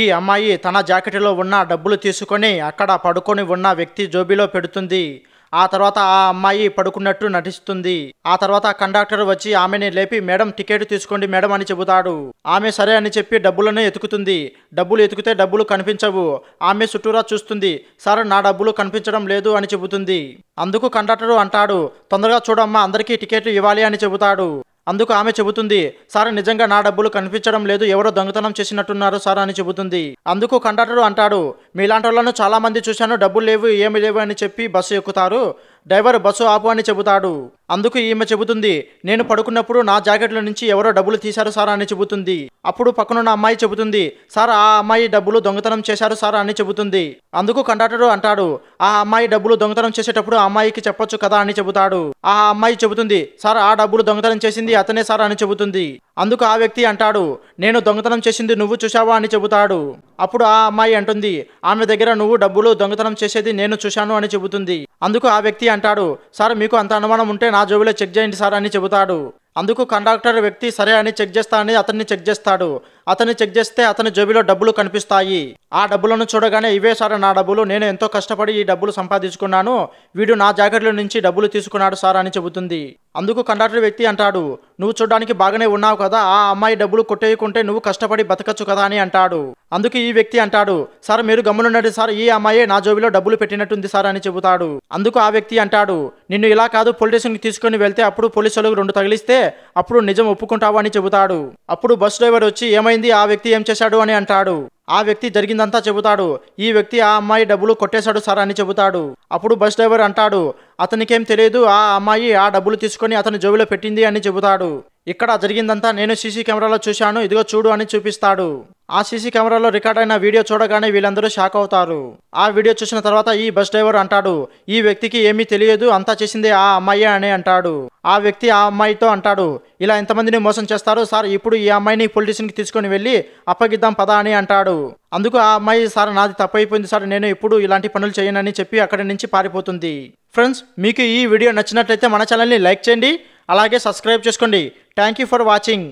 ఈ అమ్మాయి తన జాకెట్లో ఉన్న డబ్బులు తీసుకొని అక్కడ పడుకొని ఉన్న వ్యక్తి జోబీలో పెడుతుంది ఆ తర్వాత ఆ అమ్మాయి పడుకున్నట్టు నటిస్తుంది ఆ తర్వాత కండక్టర్ వచ్చి ఆమెని లేపి మేడం టికెట్ తీసుకోండి మేడం అని చెబుతాడు ఆమె సరే అని చెప్పి డబ్బులను ఎతుకుతుంది డబ్బులు ఎతికితే డబ్బులు కనిపించవు ఆమె చుట్టూరా చూస్తుంది సార్ నా డబ్బులు కనిపించడం లేదు అని చెబుతుంది అందుకు కండక్టరు అంటాడు తొందరగా చూడమ్మా అందరికీ టికెట్లు ఇవ్వాలి అని చెబుతాడు అందుకు ఆమె చెబుతుంది సార్ నిజంగా నా డబ్బులు కనిపించడం లేదు ఎవరో దొంగతనం చేసినట్టున్నారు సార్ అని చెబుతుంది అందుకు కండక్టర్ అంటాడు మీలాంటి వాళ్ళను చాలామంది చూశాను డబ్బులు లేవు ఏమి లేవు అని చెప్పి బస్సు ఎక్కుతారు డ్రైవర్ బస్సు ఆపు అని చెబుతాడు అందుకు ఈమె చెబుతుంది నేను పడుకున్నప్పుడు నా జాకెట్ల నుంచి ఎవరో డబ్బులు తీశారు సార్ అని చెబుతుంది అప్పుడు పక్కనున్న అమ్మాయి చెబుతుంది సార్ ఆ అమ్మాయి డబ్బులు దొంగతనం చేశారు సార్ అని చెబుతుంది అందుకు కండక్టరు అంటాడు ఆ అమ్మాయి డబ్బులు దొంగతనం చేసేటప్పుడు ఆ అమ్మాయికి చెప్పొచ్చు కదా అని చెబుతాడు ఆ అమ్మాయి చెబుతుంది సార్ ఆ డబ్బులు దొంగతనం చేసింది అతనే సార్ అని చెబుతుంది అందుకు ఆ వ్యక్తి అంటాడు నేను దొంగతనం చేసింది నువ్వు చూశావా అని చెబుతాడు అప్పుడు ఆ అమ్మాయి అంటుంది ఆమె దగ్గర నువ్వు డబ్బులు దొంగతనం చేసేది నేను చూశాను అని చెబుతుంది అందుకు ఆ వ్యక్తి అంటాడు సార్ మీకు అంత అనుమానం ఉంటే నా జోబులో చెక్ చేయండి సార్ అని చెబుతాడు అందుకు కండక్టర్ వ్యక్తి సరే అని చెక్ చేస్తా అని అతన్ని చెక్ చేస్తాడు అతన్ని చెక్ చేస్తే అతని జేబులో డబ్బులు కనిపిస్తాయి ఆ డబ్బులను చూడగానే ఇవే సార్ నా డబ్బులు నేను ఎంతో కష్టపడి ఈ డబ్బులు సంపాదించుకున్నాను వీడు నా జాకెట్లో నుంచి డబ్బులు తీసుకున్నాడు సార్ అని చెబుతుంది అందుకు కండక్టర్ వ్యక్తి అంటాడు నువ్వు చూడడానికి బాగానే ఉన్నావు కదా ఆ అమ్మాయి డబ్బులు కొట్టేయకుంటే నువ్వు కష్టపడి బతకచ్చు కదా అని అంటాడు అందుకు ఈ వ్యక్తి అంటాడు సార్ మీరు గమ్మునుండండి సార్ ఈ అమ్మాయి నా జోబిలో డబ్బులు పెట్టినట్టుంది సార్ అని చెబుతాడు అందుకు ఆ వ్యక్తి అంటాడు నిన్ను ఇలా కాదు పోలీసుని తీసుకుని వెళ్తే అప్పుడు పోలీసులకు రెండు తగిలిస్తే అప్పుడు నిజం ఒప్పుకుంటావు అని చెబుతాడు అప్పుడు బస్ డ్రైవర్ వచ్చి ఏమైంది ఏమైంది ఆ వ్యక్తి ఏం చేశాడు అని అంటాడు ఆ వ్యక్తి జరిగిందంతా చెబుతాడు ఈ వ్యక్తి ఆ అమ్మాయి డబ్బులు కొట్టేశాడు సార్ అని చెబుతాడు అప్పుడు బస్ డ్రైవర్ అంటాడు అతనికేం తెలియదు ఆ అమ్మాయి ఆ డబ్బులు తీసుకొని అతని జోబులో పెట్టింది అని చెబుతాడు ఇక్కడ జరిగిందంతా నేను సీసీ కెమెరాలో చూశాను ఇదిగో చూడు అని చూపిస్తాడు ఆ సీసీ కెమెరాలో రికార్డ్ అయిన వీడియో చూడగానే వీళ్ళందరూ షాక్ అవుతారు ఆ వీడియో చూసిన తర్వాత ఈ బస్ డ్రైవర్ అంటాడు ఈ వ్యక్తికి ఏమీ తెలియదు అంతా చేసింది ఆ అమ్మాయే అని అంటాడు ఆ వ్యక్తి ఆ అమ్మాయితో అంటాడు ఇలా ఎంతమందిని మోసం చేస్తారు సార్ ఇప్పుడు ఈ అమ్మాయిని పోలీసుకి తీసుకొని వెళ్ళి అప్పగిద్దాం పద అని అంటాడు అందుకు ఆ అమ్మాయి సార్ నాది తప్పైపోయింది సార్ నేను ఇప్పుడు ఇలాంటి పనులు చేయనని చెప్పి అక్కడి నుంచి పారిపోతుంది ఫ్రెండ్స్ మీకు ఈ వీడియో నచ్చినట్లయితే మన ఛానల్ని లైక్ చేయండి అలాగే సబ్స్క్రైబ్ చేసుకోండి థ్యాంక్ ఫర్ వాచింగ్